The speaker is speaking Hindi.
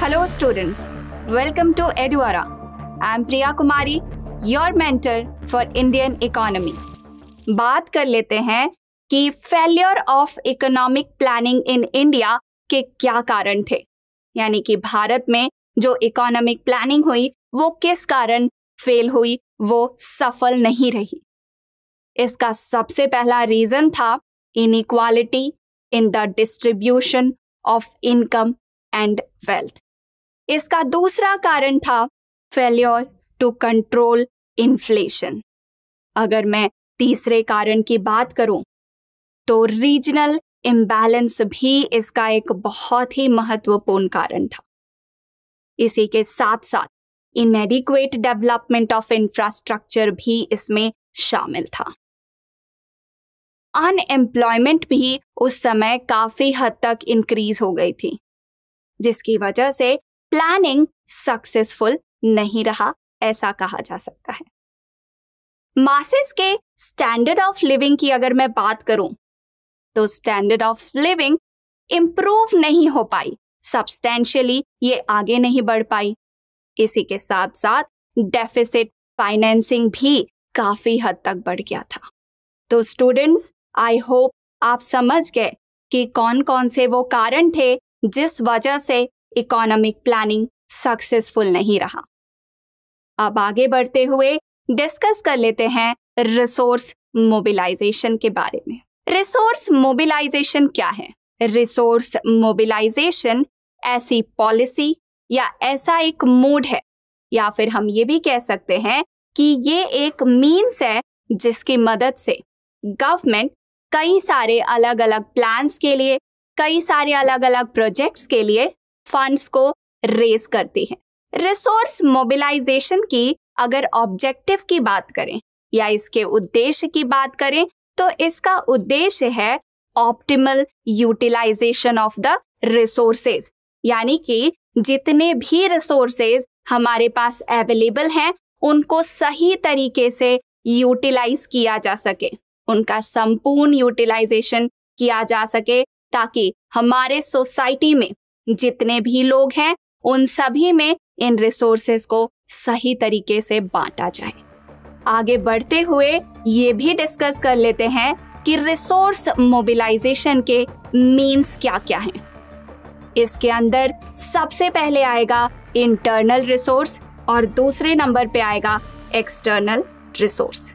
Hello, students. Welcome to Eduara. I am Priya Kumari, your mentor for Indian economy. बात कर लेते हैं कि failure of economic planning in India के क्या कारण थे यानी कि भारत में जो इकोनॉमिक प्लानिंग हुई वो किस कारण फेल हुई वो सफल नहीं रही इसका सबसे पहला रीजन था inequality in the distribution of income and wealth इसका दूसरा कारण था फेल्योर टू कंट्रोल इन्फ्लेशन अगर मैं तीसरे कारण की बात करूं तो रीजनल इम्बैलेंस भी इसका एक बहुत ही महत्वपूर्ण कारण था इसी के साथ साथ इनएडिक्वेट डेवलपमेंट ऑफ इंफ्रास्ट्रक्चर भी इसमें शामिल था अनएम्प्लॉयमेंट भी उस समय काफी हद तक इंक्रीज हो गई थी जिसकी वजह से प्लानिंग सक्सेसफुल नहीं रहा ऐसा कहा जा सकता है मासेस के स्टैंडर्ड ऑफ लिविंग की अगर मैं बात करूं तो स्टैंडर्ड ऑफ लिविंग इम्प्रूव नहीं हो पाई सब्सटैंशियली ये आगे नहीं बढ़ पाई इसी के साथ साथ डेफिसिट फाइनेंसिंग भी काफी हद तक बढ़ गया था तो स्टूडेंट्स आई होप आप समझ गए कि कौन कौन से वो कारण थे जिस वजह से इकोनॉमिक प्लानिंग सक्सेसफुल नहीं रहा अब आगे बढ़ते हुए डिस्कस कर लेते हैं रिसोर्स मोबिलाइजेशन के बारे में रिसोर्स मोबिलाइजेशन क्या है रिसोर्स मोबिलाइजेशन ऐसी पॉलिसी या ऐसा एक मोड है या फिर हम ये भी कह सकते हैं कि ये एक मीन्स है जिसकी मदद से गवर्नमेंट कई सारे अलग अलग प्लान्स के लिए कई सारे अलग अलग प्रोजेक्ट्स के लिए फंड्स को रेज करती है रिसोर्स मोबिलाइजेशन की अगर ऑब्जेक्टिव की बात करें या इसके उद्देश्य की बात करें तो इसका उद्देश्य है optimal utilization of the resources यानी कि जितने भी रिसोर्सेज हमारे पास अवेलेबल हैं उनको सही तरीके से यूटिलाइज किया जा सके उनका संपूर्ण यूटिलाइजेशन किया जा सके ताकि हमारे सोसाइटी में जितने भी लोग हैं उन सभी में इन रिसोर्सेस को सही तरीके से बांटा जाए आगे बढ़ते हुए ये भी डिस्कस कर लेते हैं कि रिसोर्स मोबिलाइजेशन के मीन्स क्या क्या हैं इसके अंदर सबसे पहले आएगा इंटरनल रिसोर्स और दूसरे नंबर पे आएगा एक्सटर्नल रिसोर्स